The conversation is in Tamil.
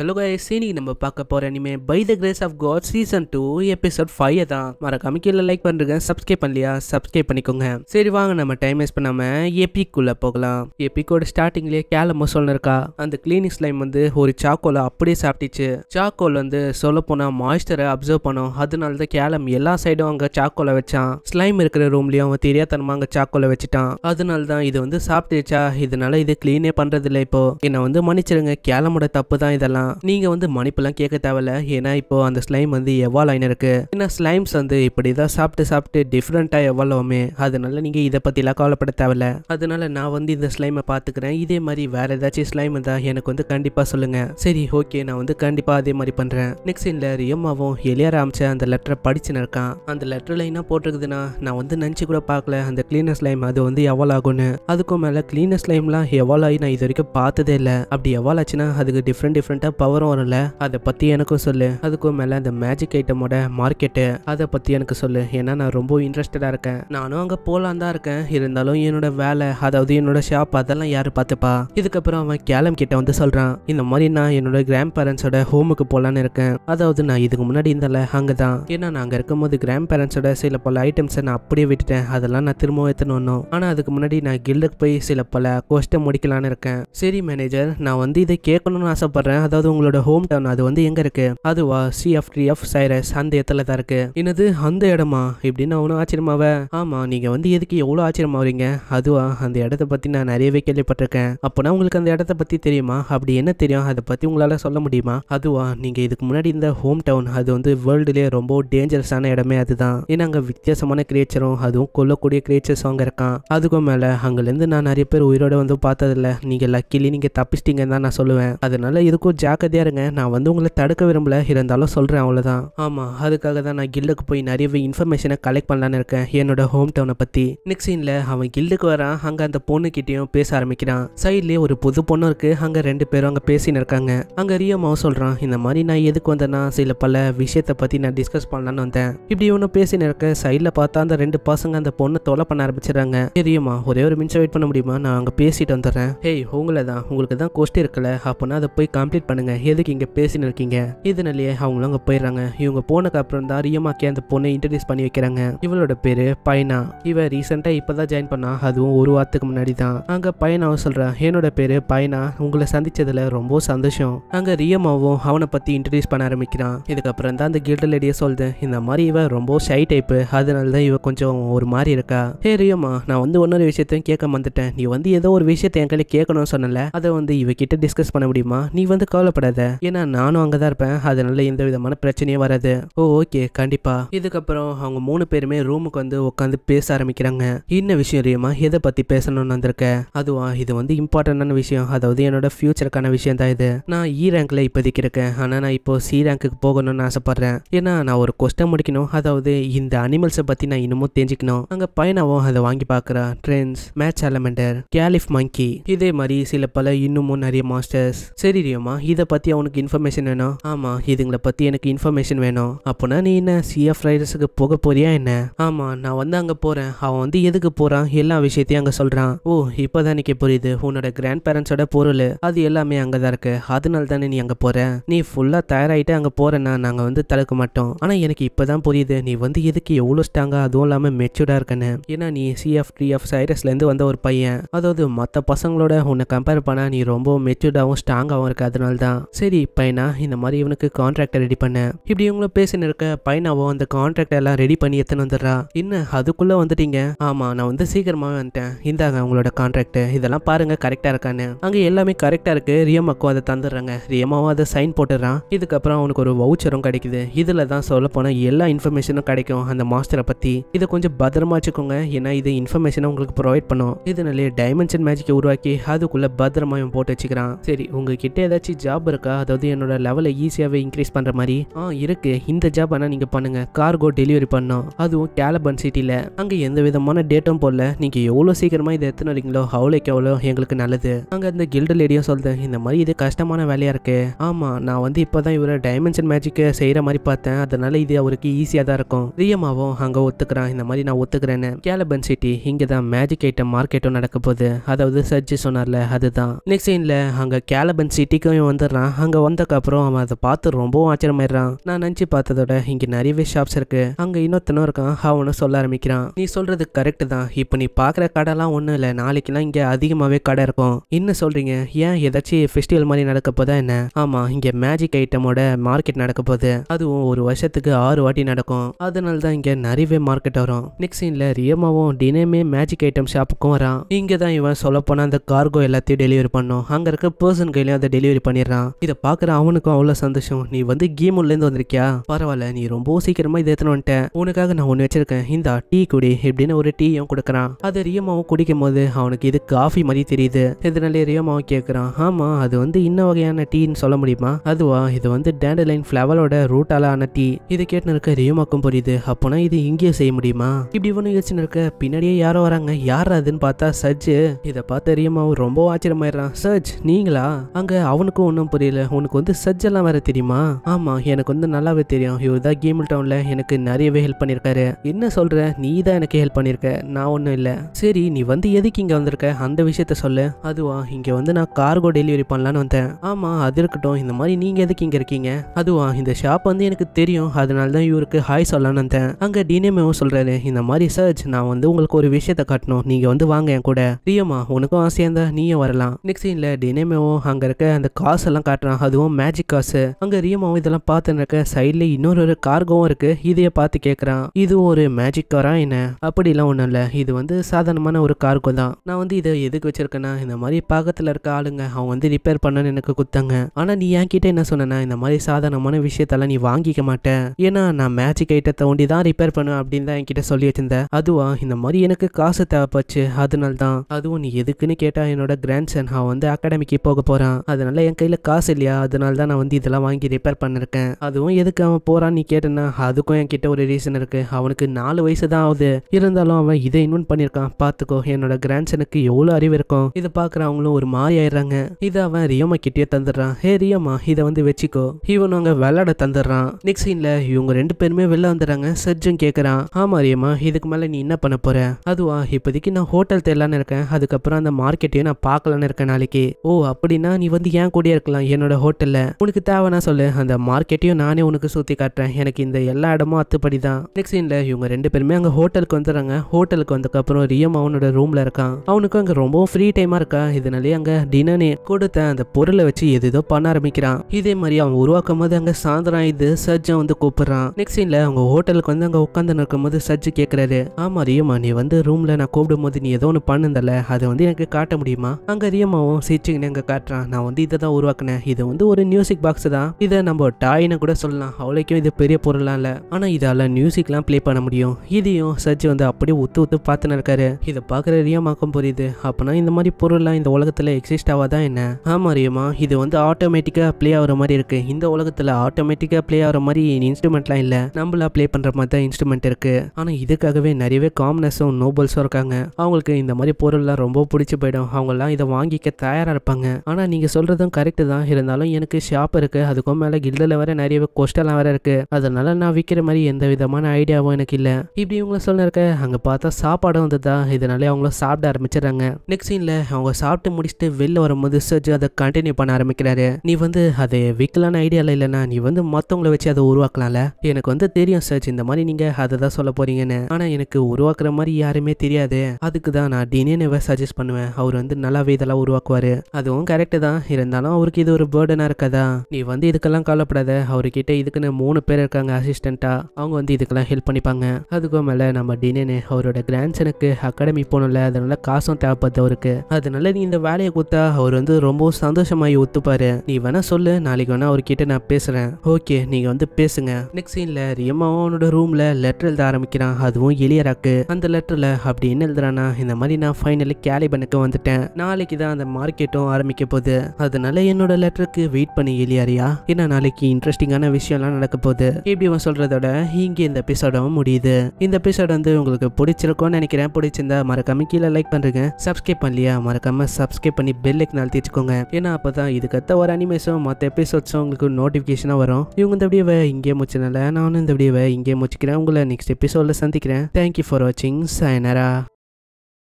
ஹலோ கைஸ் இன்னைக்கு நம்ம பார்க்க போகிற இனிமே by the grace of God season two episode five தான் மறக்காம கீழே லைக் பண்ணுறேங்க சப்ஸ்கிரைப் பண்ணலையா சப்ஸ்கிரைப் பண்ணிக்கோங்க சரி வாங்க நம்ம டைம் வேஸ்ட் பண்ணாமல் எபிக்குள்ளே போகலாம் எபிக்கோட ஸ்டார்டிங்லேயே கேலமோ இருக்கா அந்த கிளீனிங் ஸ்லைம் வந்து ஒரு சாக்கோலை அப்படியே சாப்பிட்டுச்சு சாக்கோல் வந்து சொல்ல போனால் மாய்ஸ்டரை அப்சர்வ் பண்ணும் அதனால தான் கேலம் எல்லா சைடும் அங்கே சாக்கோல வச்சான் ஸ்லைம் இருக்கிற ரூம்லேயும் அவன் தெரியாதனமாக அங்கே சாக்கோலை வச்சுட்டான் அதனால தான் இது வந்து சாப்பிட்டுச்சா இதனால இது கிளீனே பண்ணுறதில்ல இப்போ என்னை வந்து மன்னிச்சிருங்க கேலமோட தப்பு தான் இதெல்லாம் பண்ணிக்கலாம் நீங்க வந்து மன்னிப்புலாம் கேட்க தேவையில்ல ஏன்னா இப்போ அந்த ஸ்லைம் வந்து எவால் ஆயினு இருக்கு ஏன்னா ஸ்லைம்ஸ் வந்து இப்படி தான் சாப்பிட்டு சாப்பிட்டு டிஃப்ரெண்டா எவால் ஆகுமே அதனால நீங்க இதை பற்றிலாம் கவலைப்பட தேவையில்ல அதனால நான் வந்து இந்த ஸ்லைமை பாத்துக்கிறேன் இதே மாதிரி வேற ஏதாச்சும் ஸ்லைம் இருந்தால் எனக்கு வந்து கண்டிப்பாக சொல்லுங்கள் சரி ஓகே நான் வந்து கண்டிப்பாக அதே மாதிரி பண்ணுறேன் நெக்ஸ்ட் சீனில் ரியம்மாவும் எளியார அமைச்ச அந்த லெட்டரை படிச்சுன்னு இருக்கான் அந்த லெட்டர்ல என்ன போட்டிருக்குதுன்னா நான் வந்து நினச்சி கூட பார்க்கல அந்த கிளீனர் ஸ்லைம் அது வந்து எவால் ஆகும்னு அதுக்கும் மேலே கிளீனர் ஸ்லைம்லாம் எவால் ஆகி நான் இது வரைக்கும் பார்த்ததே இல்லை அப்படி எவால் ஆச்சுன்னா அதுக்கு டிஃப்ரெண்ட் டிஃப்ரெண்ட்டாக எந்த பவரும் வரல அதை பற்றி எனக்கும் சொல்லு அதுக்கும் மேலே அந்த மேஜிக் ஐட்டமோட மார்க்கெட்டு அதை பற்றி எனக்கு சொல்லு ஏன்னா நான் ரொம்ப இன்ட்ரெஸ்டடா இருக்கேன் நானும் அங்கே போகலான் தான் இருக்கேன் இருந்தாலும் என்னோட வேலை அதாவது என்னோட ஷாப் அதெல்லாம் யார் பார்த்துப்பா இதுக்கப்புறம் அவன் கேலம் கிட்ட வந்து சொல்கிறான் இந்த மாதிரி நான் என்னோட கிராண்ட் பேரண்ட்ஸோட ஹோமுக்கு போகலான்னு இருக்கேன் அதாவது நான் இதுக்கு முன்னாடி இருந்தால அங்கே தான் ஏன்னா நான் அங்கே இருக்கும்போது கிராண்ட் பேரண்ட்ஸோட சில பல ஐட்டம்ஸை நான் அப்படியே விட்டுட்டேன் அதெல்லாம் நான் திரும்பவும் எத்தனை ஆனா ஆனால் அதுக்கு முன்னாடி நான் கில்டுக்கு போய் சில பல கோஷ்டம் முடிக்கலான்னு இருக்கேன் சரி மேனேஜர் நான் வந்து இதை கேட்கணும்னு ஆசைப்படுறேன் அதாவது அதாவது உங்களோட ஹோம் டவுன் அது வந்து எங்க இருக்கு அதுவா சி எஃப் சைரஸ் அந்த இடத்துல தான் இருக்கு என்னது அந்த இடமா இப்படின்னு அவனும் ஆச்சரியமாவ ஆமா நீங்க வந்து எதுக்கு எவ்வளவு ஆச்சரியமாவீங்க அதுவா அந்த இடத்த பத்தி நான் நிறையவே கேள்விப்பட்டிருக்கேன் அப்போனா உங்களுக்கு அந்த இடத்த பத்தி தெரியுமா அப்படி என்ன தெரியும் அதை பத்தி உங்களால சொல்ல முடியுமா அதுவா நீங்க இதுக்கு முன்னாடி இந்த ஹோம் டவுன் அது வந்து வேர்ல்டுலேயே ரொம்ப டேஞ்சரஸான இடமே அதுதான் ஏன்னா அங்கே வித்தியாசமான கிரியேச்சரும் அதுவும் கொல்லக்கூடிய கிரியேச்சர்ஸ் அங்கே இருக்கான் அதுக்கும் மேலே அங்கேருந்து நான் நிறைய பேர் உயிரோட வந்து பார்த்ததில்ல நீங்கள் லக்கிலி நீங்கள் தப்பிச்சிட்டிங்கன்னு தான் நான் சொல்லுவேன் அதனால இதுக்கும் ஜாக்கிரதையா இருங்க நான் வந்து உங்களை தடுக்க விரும்பல இருந்தாலும் சொல்கிறேன் அவ்வளோதான் ஆமா அதுக்காக தான் நான் கில்லுக்கு போய் நிறையவே இன்ஃபர்மேஷனை கலெக்ட் பண்ணலான்னு இருக்கேன் என்னோட ஹோம் டவுனை பற்றி நெக்ஸ்ட் அவன் கில்லுக்கு வரான் அங்கே அந்த பொண்ணு பொண்ணுக்கிட்டேயும் பேச ஆரம்பிக்கிறான் சைட்லயே ஒரு புது பொண்ணு இருக்கு அங்கே ரெண்டு பேரும் அங்கே பேசின்னு இருக்காங்க அங்கே ரியோமாவும் சொல்கிறான் இந்த மாதிரி நான் எதுக்கு வந்தேன்னா சில பல விஷயத்தை பற்றி நான் டிஸ்கஸ் பண்ணலான்னு வந்தேன் இப்படி ஒன்று பேசின்னு இருக்க சைடில் பார்த்தா அந்த ரெண்டு பசங்க அந்த பொண்ணை தொலை பண்ண ஆரம்பிச்சிடுறாங்க தெரியுமா ஒரே ஒரு மின்சம் வெயிட் பண்ண முடியுமா நான் அங்கே பேசிட்டு வந்துடுறேன் ஹே உங்களை தான் உங்களுக்கு தான் கோஸ்ட் இருக்கல அப்படின்னா அதை போய் கம்ப்ளீட் பண்ண பண்ணுங்க எதுக்கு இங்க பேசின்னு இருக்கீங்க இதனாலேயே அவங்களும் அங்க போயிடுறாங்க இவங்க போனக்கு அப்புறம் தான் ரியமாக்கி அந்த பொண்ணை இன்ட்ரடியூஸ் பண்ணி வைக்கிறாங்க இவளோட பேரு பைனா இவ ரீசெண்டா இப்பதான் ஜாயின் பண்ணா அதுவும் ஒரு வாரத்துக்கு முன்னாடி தான் அங்க பையனாவை சொல்றேன் என்னோட பேரு பையனா உங்களை சந்திச்சதுல ரொம்ப சந்தோஷம் அங்க ரியமாவும் அவனை பத்தி இன்ட்ரடியூஸ் பண்ண ஆரம்பிக்கிறான் இதுக்கப்புறம் தான் அந்த கில்டர் லேடியை சொல்லுது இந்த மாதிரி இவ ரொம்ப ஷை டைப்பு அதனால தான் இவ கொஞ்சம் ஒரு மாதிரி இருக்கா ஹே ரியம்மா நான் வந்து ஒன்னொரு விஷயத்தையும் கேட்க வந்துட்டேன் நீ வந்து ஏதோ ஒரு விஷயத்தை என் கேட்கணும்னு சொன்னல அதை வந்து இவகிட்ட டிஸ்கஸ் பண்ண முடியுமா நீ வந்து கால கவலைப்படாத ஏன்னா நானும் அங்கதான் இருப்பேன் அதனால எந்த விதமான பிரச்சனையும் வராது ஓ ஓகே கண்டிப்பா இதுக்கப்புறம் அவங்க மூணு பேருமே ரூமுக்கு வந்து உட்காந்து பேச ஆரம்பிக்கிறாங்க என்ன விஷயம் தெரியுமா எதை பத்தி பேசணும்னு வந்திருக்க அதுவா இது வந்து இம்பார்ட்டன்டான விஷயம் அதாவது என்னோட ஃபியூச்சருக்கான விஷயம் தான் இது நான் இ e ரேங்க்ல இப்போதைக்கு இருக்கேன் ஆனா நான் இப்போ சி ரேங்க்கு போகணும்னு ஆசைப்படுறேன் ஏன்னா நான் ஒரு கொஸ்டன் முடிக்கணும் அதாவது இந்த அனிமல்ஸை பத்தி நான் இன்னமும் தெரிஞ்சுக்கணும் அங்க பையனாவும் அதை வாங்கி பாக்குறா ட்ரெண்ட்ஸ் மேட்ச் அலமெண்டர் கேலிஃப் மங்கி இதே மாதிரி சில பல இன்னமும் நிறைய மாஸ்டர்ஸ் சரி ரியோமா இது இதை பற்றி அவனுக்கு இன்ஃபர்மேஷன் வேணும் ஆமாம் இதுங்களை பற்றி எனக்கு இன்ஃபர்மேஷன் வேணும் அப்போனா நீ என்ன சிஎஃப் ரைடர்ஸுக்கு போக போறியா என்ன ஆமாம் நான் வந்து அங்கே போகிறேன் அவன் வந்து எதுக்கு போகிறான் எல்லா விஷயத்தையும் அங்கே சொல்கிறான் ஓ இப்போ தான் புரியுது உன்னோட கிராண்ட் பேரண்ட்ஸோட பொருள் அது எல்லாமே அங்கே தான் இருக்குது அதனால தானே நீ அங்கே போகிற நீ ஃபுல்லாக தயாராகிட்டு அங்கே போகிறேன்னா நாங்கள் வந்து தடுக்க மாட்டோம் ஆனால் எனக்கு இப்போ தான் புரியுது நீ வந்து எதுக்கு எவ்வளோ ஸ்டாங்காக அதுவும் இல்லாமல் மெச்சூர்டாக இருக்கேன்னு ஏன்னா நீ சிஎஃப் டிஎஃப் சைரஸ்லேருந்து வந்த ஒரு பையன் அதாவது மற்ற பசங்களோட உன்னை கம்பேர் பண்ணால் நீ ரொம்ப மெச்சூர்டாகவும் ஸ்ட்ராங்காகவும் இருக்க அதனால தான் தான் சரி பையனா இந்த மாதிரி இவனுக்கு கான்ட்ராக்டை ரெடி பண்ண இப்படி இவங்களும் பேசின்னு இருக்க பையனாவோ அந்த கான்ட்ராக்ட் எல்லாம் ரெடி பண்ணி எத்தனை வந்துடுறா என்ன அதுக்குள்ளே வந்துட்டீங்க ஆமா நான் வந்து சீக்கிரமா வந்துட்டேன் இந்தாங்க உங்களோட கான்ட்ராக்ட் இதெல்லாம் பாருங்க கரெக்டாக இருக்கான்னு அங்கே எல்லாமே கரெக்டாக இருக்கு ரியமாக்கும் அதை தந்துடுறாங்க ரியமாவும் அதை சைன் போட்டுறான் இதுக்கப்புறம் அவனுக்கு ஒரு வவுச்சரும் கிடைக்குது இதுலதான் தான் சொல்ல போனா எல்லா இன்ஃபர்மேஷனும் கிடைக்கும் அந்த மாஸ்டரை பற்றி இதை கொஞ்சம் பத்திரமா வச்சுக்கோங்க ஏன்னா இது இன்ஃபர்மேஷனை உங்களுக்கு ப்ரொவைட் பண்ணும் இதனாலே டைமென்ஷன் மேஜிக்கை உருவாக்கி அதுக்குள்ளே பத்திரமா போட்டு வச்சுக்கிறான் சரி உங்ககிட்ட ஏதாச்சும் ஜாப் ஜாப் இருக்கா அதாவது என்னோட லெவலை ஈஸியாகவே இன்க்ரீஸ் பண்ணுற மாதிரி ஆ இருக்கு இந்த ஜாப் ஆனால் நீங்கள் பண்ணுங்கள் கார்கோ டெலிவரி பண்ணோம் அதுவும் கேலபன் சிட்டியில் அங்கே எந்த விதமான டேட்டும் போடல நீங்கள் எவ்வளோ சீக்கிரமாக இதை எத்தனை வரீங்களோ அவ்வளோக்கு எவ்வளோ எங்களுக்கு நல்லது அங்கே அந்த கில்டு லேடியும் சொல்லுது இந்த மாதிரி இது கஷ்டமான வேலையாக இருக்கு ஆமாம் நான் வந்து இப்போ தான் இவரை டைமென்ஷன் மேஜிக்கு செய்கிற மாதிரி பார்த்தேன் அதனால இது அவருக்கு ஈஸியாக தான் இருக்கும் ரியமாவும் அங்கே ஒத்துக்கிறான் இந்த மாதிரி நான் ஒத்துக்கிறேன்னு கேலபன் சிட்டி இங்கே தான் மேஜிக் ஐட்டம் மார்க்கெட்டும் நடக்க போகுது அதாவது சர்ஜி சொன்னார்ல அதுதான் நெக்ஸ்ட் சீனில் அங்கே கேலபன் சிட்டிக்கும் வந்து வந்துடுறான் அங்கே வந்ததுக்கப்புறம் அவன் அதை பார்த்து ரொம்பவும் ஆச்சரியமாயிடுறான் நான் நினச்சி பார்த்ததோட இங்கே நிறையவே ஷாப்ஸ் இருக்கு அங்கே இன்னொருத்தனும் இருக்கான் அவனும் சொல்ல ஆரம்பிக்கிறான் நீ சொல்றது கரெக்ட் தான் இப்போ நீ பார்க்குற கடைலாம் ஒன்றும் இல்லை நாளைக்குலாம் இங்கே அதிகமாகவே கடை இருக்கும் இன்னும் சொல்கிறீங்க ஏன் ஏதாச்சும் ஃபெஸ்டிவல் மாதிரி நடக்க போதா என்ன ஆமாம் இங்கே மேஜிக் ஐட்டமோட மார்க்கெட் நடக்க போகுது அதுவும் ஒரு வருஷத்துக்கு ஆறு வாட்டி நடக்கும் அதனால தான் இங்கே நிறையவே மார்க்கெட் வரும் நெக்ஸ்ட் சீனில் ரியமாவும் தினமே மேஜிக் ஐட்டம் ஷாப்புக்கும் வரான் இங்கே தான் இவன் சொல்லப்போனால் அந்த கார்கோ எல்லாத்தையும் டெலிவரி பண்ணும் அங்கே இருக்க பர்சன் கையிலையும் அதை டெலிவரி பண்ணிடுறான் போயிடுறான் இதை பாக்குற அவனுக்கும் அவ்வளோ சந்தோஷம் நீ வந்து இருந்து வந்திருக்கியா பரவாயில்ல நீ ரொம்ப சீக்கிரமாக இதை எத்தனை வந்துட்டேன் உனக்காக நான் ஒன்னு வச்சிருக்கேன் இந்த டீ குடி இப்படின்னு ஒரு டீயும் கொடுக்குறான் அது ரியமாவும் குடிக்கும் போது அவனுக்கு இது காஃபி மாதிரி தெரியுது இதனாலே ரியமாவும் கேட்குறான் ஆமா அது வந்து இன்ன வகையான டீன்னு சொல்ல முடியுமா அதுவா இது வந்து டேண்டலைன் ஃப்ளவரோட ரூட்டால ஆன டீ இது கேட்டுன்னு இருக்க ரியமாக்கும் புரியுது அப்பனா இது இங்கேயே செய்ய முடியுமா இப்படி ஒன்று யோசிச்சுன்னு இருக்க பின்னாடியே யாரோ வராங்க யார் அதுன்னு பார்த்தா சஜ் இதை பார்த்து ரியமாவும் ரொம்ப ஆச்சரியமாயிடுறான் சஜ் நீங்களா அங்கே அவனுக்கும் ஒன்றும் புரியல உனக்கு வந்து சஜ்ஜெல்லாம் வேற தெரியுமா ஆமாம் எனக்கு வந்து நல்லாவே தெரியும் இவர் தான் கேமில் டவுனில் எனக்கு நிறையவே ஹெல்ப் பண்ணியிருக்காரு என்ன சொல்கிற நீ தான் எனக்கு ஹெல்ப் பண்ணியிருக்க நான் ஒன்றும் இல்லை சரி நீ வந்து எதுக்கு இங்கே வந்திருக்க அந்த விஷயத்த சொல்லு அதுவா இங்கே வந்து நான் கார்கோ டெலிவரி பண்ணலான்னு வந்தேன் ஆமாம் அது இருக்கட்டும் இந்த மாதிரி நீங்கள் எதுக்கு இங்கே இருக்கீங்க அதுவா இந்த ஷாப் வந்து எனக்கு தெரியும் அதனால தான் இவருக்கு ஹாய் சொல்லலான்னு வந்தேன் அங்கே டினேமேவும் சொல்கிறாரு இந்த மாதிரி சர்ச் நான் வந்து உங்களுக்கு ஒரு விஷயத்த காட்டணும் நீங்கள் வந்து வாங்க என் கூட பிரியமா உனக்கும் ஆசையாக இருந்தால் நீயும் வரலாம் நெக்ஸ்ட் சீனில் டினேமேவும் அங்கே இருக்க அந்த காசு எல்லாம் காட்டுறான் அதுவும் மேஜிக் காசு அங்க ரியமாவும் இதெல்லாம் பார்த்து இருக்க சைட்ல இன்னொரு ஒரு கார்கவும் இருக்கு இதைய பார்த்து கேட்கறான் இது ஒரு மேஜிக் காரா என்ன அப்படிலாம் ஒண்ணும் இல்ல இது வந்து சாதாரணமான ஒரு கார்கோ தான் நான் வந்து இதை எதுக்கு வச்சிருக்கேன்னா இந்த மாதிரி பக்கத்துல இருக்க ஆளுங்க அவங்க வந்து ரிப்பேர் பண்ணனு எனக்கு குத்தாங்க ஆனா நீ என்கிட்ட என்ன சொன்னா இந்த மாதிரி சாதாரணமான விஷயத்தெல்லாம் நீ வாங்கிக்க மாட்டேன் ஏன்னா நான் மேஜிக் ஐட்டத்தை ஒண்டிதான் தான் ரிப்பேர் பண்ணுவேன் அப்படின்னு தான் என்கிட்ட சொல்லி வச்சிருந்தேன் அதுவா இந்த மாதிரி எனக்கு காசு தேவைப்பச்சு அதனால தான் அதுவும் நீ எதுக்குன்னு கேட்டா என்னோட கிராண்ட் சன் அவன் வந்து அகாடமிக்கு போக போறான் அதனால என் கையில கையில் காசு இல்லையா அதனால தான் நான் வந்து இதெல்லாம் வாங்கி ரிப்பேர் பண்ணிருக்கேன் அதுவும் எதுக்கு அவன் போறான்னு நீ கேட்டேன்னா அதுக்கும் என்கிட்ட ஒரு ரீசன் இருக்கு அவனுக்கு நாலு வயசு தான் ஆகுது இருந்தாலும் அவன் இதை இன்வென்ட் பண்ணியிருக்கான் பார்த்துக்கோ என்னோட கிராண்ட்சனுக்கு எவ்வளோ அறிவு இருக்கும் இதை பாக்குறவங்களும் ஒரு மாறி ஆயிடுறாங்க இதை அவன் ரியோமா கிட்டேயே தந்துடுறான் ஹே ரியோமா இதை வந்து வச்சுக்கோ இவன் அவங்க விளாட தந்துடுறான் நெக்ஸ்ட் சீனில் இவங்க ரெண்டு பேருமே வெளில வந்துடுறாங்க சர்ஜன் கேட்கறான் ஆமா ரியம்மா இதுக்கு மேலே நீ என்ன பண்ண போற அதுவா இப்போதைக்கு நான் ஹோட்டல் தேடலான்னு இருக்கேன் அதுக்கப்புறம் அந்த மார்க்கெட்டையும் நான் பார்க்கலான்னு இருக்கேன் நாளைக்கு ஓ அப்படின்னா நீ வந்து ஏன் கூட பார்க்கலாம் என்னோட ஹோட்டலில் உனக்கு தேவைன்னா சொல்லு அந்த மார்க்கெட்டையும் நானே உனக்கு சுற்றி காட்டுறேன் எனக்கு இந்த எல்லா இடமும் அத்துப்படி தான் நெக்ஸ்ட் இவங்க ரெண்டு பேருமே அங்கே ஹோட்டலுக்கு வந்துடுறாங்க ஹோட்டலுக்கு வந்ததுக்கப்புறம் ரியம் அவனோட ரூமில் இருக்கான் அவனுக்கு அங்கே ரொம்பவும் ஃப்ரீ டைமாக இருக்கா இதனாலே அங்கே டினனே கொடுத்த அந்த பொருளை வச்சு எதுதோ பண்ண ஆரம்பிக்கிறான் இதே மாதிரி அவன் உருவாக்கும் போது அங்கே சாயந்தரம் இது சஜ்ஜா வந்து கூப்பிடுறான் நெக்ஸ்ட் சீன்ல அவங்க ஹோட்டலுக்கு வந்து அங்கே உட்காந்து இருக்கும் போது சர்ஜ் கேட்குறாரு ஆமா ரியம்மா நீ வந்து ரூமில் நான் கூப்பிடும் போது நீ ஏதோ ஒன்று பண்ணுந்தல அதை வந்து எனக்கு காட்ட முடியுமா அங்கே ரியமாவும் சிரிச்சுக்கினு அங்கே காட்டுறான் நான் வந்து இதை தான் உருவாக்க உருவாக்கினேன் இது வந்து ஒரு மியூசிக் பாக்ஸ் தான் இதை நம்ம டாயின்னு கூட சொல்லலாம் அவ்வளோக்கும் இது பெரிய பொருளாம் இல்லை ஆனால் இதால் மியூசிக்லாம் ப்ளே பண்ண முடியும் இதையும் சர்ச் வந்து அப்படியே ஒத்து உத்து பார்த்துன்னு இருக்காரு இதை பார்க்குற ரியமாக்கம் புரியுது அப்போனா இந்த மாதிரி பொருள்லாம் இந்த உலகத்தில் எக்ஸிஸ்ட் ஆவாதா என்ன ஆமாம் ரியமா இது வந்து ஆட்டோமேட்டிக்காக ப்ளே ஆகிற மாதிரி இருக்குது இந்த உலகத்தில் ஆட்டோமேட்டிக்காக ப்ளே ஆகிற மாதிரி இன்ஸ்ட்ருமெண்ட்லாம் இல்லை நம்மளா ப்ளே பண்ணுற மாதிரி தான் இன்ஸ்ட்ருமெண்ட் இருக்குது ஆனால் இதுக்காகவே நிறையவே காமனஸும் நோபல்ஸும் இருக்காங்க அவங்களுக்கு இந்த மாதிரி பொருள்லாம் ரொம்ப பிடிச்சி போயிடும் அவங்களாம் இதை வாங்கிக்க தயாராக இருப்பாங்க ஆனால் நீங்கள் சொல்கிறதும் கரெக்ட் தான் இருந்தாலும் எனக்கு ஷாப் இருக்கு அதுக்கும் மேலே கில்டல வர நிறைய கோஸ்டெல்லாம் வேற இருக்கு அதனால நான் விற்கிற மாதிரி எந்த விதமான ஐடியாவும் எனக்கு இல்லை இப்படி இவங்கள சொல்ல அங்க அங்கே பார்த்தா சாப்பாடும் வந்ததா இதனால அவங்கள சாப்பிட ஆரம்பிச்சிடறாங்க நெக்ஸ்ட் சீன்ல அவங்க சாப்பிட்டு முடிச்சுட்டு வெளில வரும்போது சர்ஜ் அதை கண்டினியூ பண்ண ஆரம்பிக்கிறாரு நீ வந்து அதை விற்கலான்னு ஐடியால இல்லைன்னா நீ வந்து மத்தவங்களை வச்சு அதை உருவாக்கலாம்ல எனக்கு வந்து தெரியும் சர்ஜ் இந்த மாதிரி நீங்கள் அதை தான் சொல்ல போறீங்கன்னு ஆனால் எனக்கு உருவாக்குற மாதிரி யாருமே தெரியாது அதுக்கு தான் நான் டினேனவை சஜஸ்ட் பண்ணுவேன் அவர் வந்து நல்லாவே இதெல்லாம் உருவாக்குவார் அதுவும் கரெக்ட் தான் இருந்தாலும் அவருக்கு உனக்கு இது ஒரு பேர்டனா இருக்காதா நீ வந்து இதுக்கெல்லாம் கவலைப்படாத அவர்கிட்ட இதுக்குன்னு மூணு பேர் இருக்காங்க அசிஸ்டண்டா அவங்க வந்து இதுக்கெல்லாம் ஹெல்ப் பண்ணிப்பாங்க அதுக்கும் மேலே நம்ம டினு அவரோட கிராண்ட் அகாடமி போகணும்ல அதனால காசும் தேவைப்படுது அவருக்கு அதனால நீ இந்த வேலையை கொடுத்தா அவர் வந்து ரொம்ப சந்தோஷமாயி ஒத்துப்பாரு நீ வேணா சொல்லு நாளைக்கு வேணா அவர்கிட்ட நான் பேசுகிறேன் ஓகே நீங்கள் வந்து பேசுங்க நெக்ஸ்ட் சீனில் ரியம்மாவும் அவனோட ரூமில் லெட்டர் எழுத ஆரம்பிக்கிறான் அதுவும் எளியராக்கு அந்த லெட்டரில் அப்படி என்ன எழுதுறானா இந்த மாதிரி நான் ஃபைனலி கேலிபனுக்கு வந்துட்டேன் நாளைக்கு தான் அந்த மார்க்கெட்டும் ஆரம்பிக்க போகுது அதனால என் என்னோட லெட்டருக்கு வெயிட் பண்ணி இல்லையாரியா என்ன நாளைக்கு இன்ட்ரெஸ்டிங்கான விஷயம்லாம் நடக்க போகுது இப்படி அவன் சொல்றதோட இங்கே இந்த எபிசோடவும் முடியுது இந்த எபிசோட் வந்து உங்களுக்கு பிடிச்சிருக்கும்னு நினைக்கிறேன் பிடிச்சிருந்தா மறக்காம கீழே லைக் பண்ணுறேங்க சப்ஸ்கிரைப் பண்ணலையா மறக்காம சப்ஸ்கிரைப் பண்ணி பெல் லைக் நாள் அழுத்திச்சுக்கோங்க ஏன்னா அப்போ தான் இதுக்கத்த ஒரு அனிமேஷன் மற்ற எபிசோட்ஸும் உங்களுக்கு நோட்டிஃபிகேஷனாக வரும் இவங்க இந்த வீடியோவை இங்கே முடிச்சனால நானும் இந்த விடியவை இங்கே முடிச்சுக்கிறேன் உங்களை நெக்ஸ்ட் எபிசோடில் சந்திக்கிறேன் தேங்க்யூ ஃபார் வாட்சிங் சாயனரா